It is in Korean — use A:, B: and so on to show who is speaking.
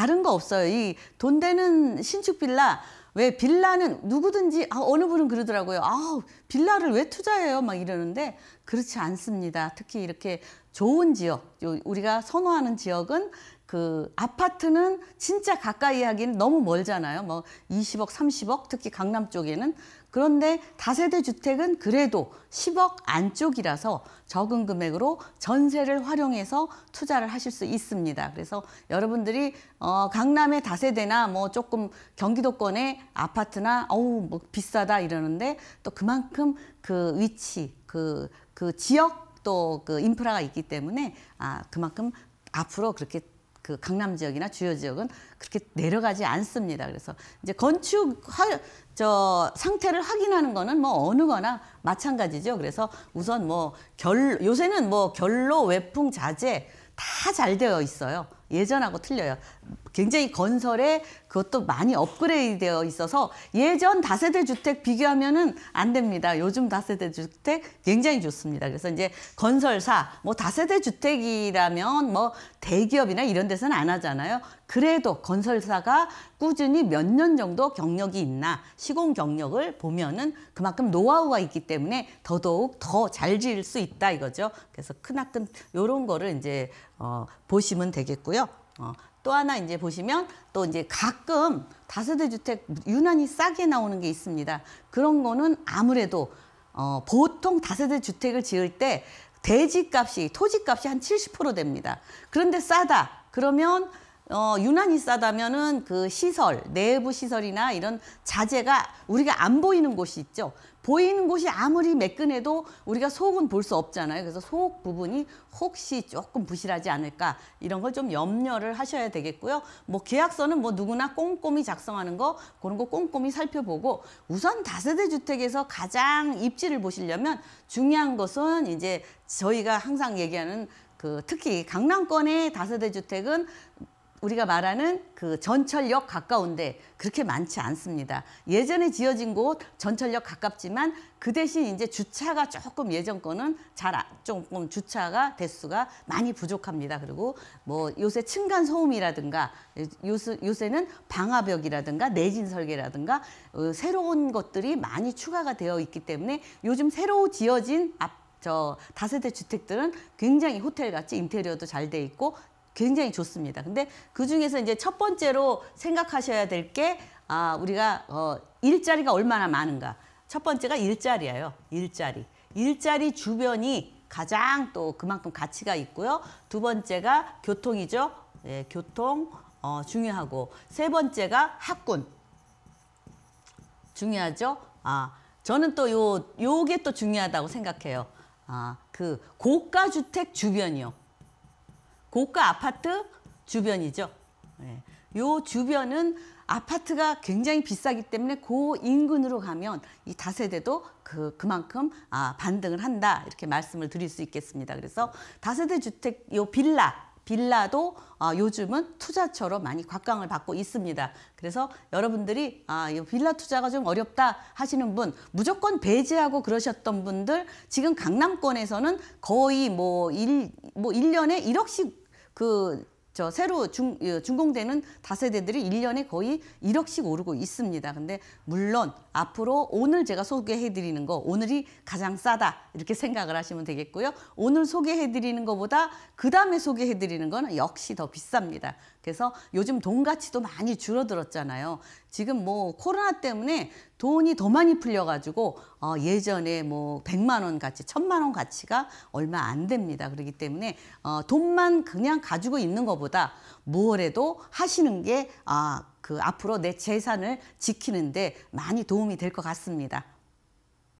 A: 다른 거 없어요. 이 돈 되는 신축 빌라 왜 빌라는 누구든지 아, 어느 분은 그러더라고요. 아 빌라를 왜 투자해요? 막 이러는데 그렇지 않습니다. 특히 이렇게 좋은 지역, 우리가 선호하는 지역은 그 아파트는 진짜 가까이 하긴 너무 멀잖아요. 뭐 20억, 30억 특히 강남 쪽에는 그런데 다세대 주택은 그래도 10억 안쪽이라서 적은 금액으로 전세를 활용해서 투자를 하실 수 있습니다. 그래서 여러분들이 어 강남의 다세대나 뭐 조금 경기도권의 아파트나 어우 뭐 비싸다 이러는데 또 그만큼 그 위치 그그 그 지역 또 그 인프라가 있기 때문에 아 그만큼 앞으로 그렇게 그 강남 지역이나 주요 지역은 그렇게 내려가지 않습니다. 그래서 이제 건축 화, 저 상태를 확인하는 거는 뭐 어느 거나 마찬가지죠. 그래서 우선 뭐 결 요새는 뭐 결로 외풍 자재 다 잘 되어 있어요. 예전하고 틀려요. 굉장히 건설에 그것도 많이 업그레이드 되어 있어서 예전 다세대 주택 비교하면은 안 됩니다. 요즘 다세대 주택 굉장히 좋습니다. 그래서 이제 건설사 뭐 다세대 주택이라면 뭐 대기업이나 이런 데서는 안 하잖아요. 그래도 건설사가 꾸준히 몇 년 정도 경력이 있나 시공 경력을 보면은 그만큼 노하우가 있기 때문에 더더욱 더 잘 지을 수 있다 이거죠. 그래서 크나큰 요런 거를 이제 어, 보시면 되겠고요. 어, 또 하나 이제 보시면 또 이제 가끔 다세대 주택 유난히 싸게 나오는 게 있습니다. 그런 거는 아무래도 어, 보통 다세대 주택을 지을 때 대지값이 토지값이 한 70% 됩니다. 그런데 싸다 그러면 어, 유난히 싸다면은 그 시설, 내부 시설이나 이런 자재가 우리가 안 보이는 곳이 있죠. 보이는 곳이 아무리 매끈해도 우리가 속은 볼 수 없잖아요. 그래서 속 부분이 혹시 조금 부실하지 않을까 이런 걸 좀 염려를 하셔야 되겠고요. 뭐 계약서는 뭐 누구나 꼼꼼히 작성하는 거 그런 거 꼼꼼히 살펴보고 우선 다세대 주택에서 가장 입지를 보시려면 중요한 것은 이제 저희가 항상 얘기하는 그 특히 강남권의 다세대 주택은 우리가 말하는 그 전철역 가까운데 그렇게 많지 않습니다. 예전에 지어진 곳 전철역 가깝지만 그 대신 이제 주차가 조금 예전 거는 잘 아, 조금 주차가 대수가 많이 부족합니다. 그리고 뭐 요새 층간 소음이라든가 요새, 요새는 방화벽이라든가 내진 설계라든가 어, 새로운 것들이 많이 추가가 되어 있기 때문에 요즘 새로 지어진 앞저 다세대 주택들은 굉장히 호텔같이 인테리어도 잘 돼 있고 굉장히 좋습니다. 근데 그 중에서 이제 첫 번째로 생각하셔야 될 게 아, 우리가 어, 일자리가 얼마나 많은가. 첫 번째가 일자리예요. 일자리. 일자리 주변이 가장 또 그만큼 가치가 있고요. 두 번째가 교통이죠. 예, 교통 어, 중요하고 세 번째가 학군 중요하죠. 아 저는 또 요 요게 또 중요하다고 생각해요. 아 그 고가 주택 주변이요. 고가 아파트 주변이죠. 네. 요 주변은 아파트가 굉장히 비싸기 때문에 고 인근으로 가면 이 다세대도 그, 그만큼 아, 반등을 한다 이렇게 말씀을 드릴 수 있겠습니다. 그래서 다세대 주택 요 빌라 빌라도 아, 요즘은 투자처럼 많이 각광을 받고 있습니다. 그래서 여러분들이 아, 이 빌라 투자가 좀 어렵다 하시는 분 무조건 배제하고 그러셨던 분들 지금 강남권에서는 거의 뭐 일, 뭐 1년에 1억씩 그저 새로 중, 어, 준공되는 다세대들이 일년에 거의 1억씩 오르고 있습니다. 근데 물론 앞으로 오늘 제가 소개해드리는 거 오늘이 가장 싸다 이렇게 생각을 하시면 되겠고요. 오늘 소개해드리는 거보다 그 다음에 소개해드리는 거는 역시 더 비쌉니다. 그래서 요즘 돈 가치도 많이 줄어들었잖아요. 지금 뭐 코로나 때문에 돈이 더 많이 풀려가지고 어, 예전에 뭐 100만 원 가치, 1000만 원 가치가 얼마 안 됩니다. 그렇기 때문에 어, 돈만 그냥 가지고 있는 것보다 무 뭐래도 하시는 게 아, 그 앞으로 내 재산을 지키는데 많이 도움이 될 것 같습니다.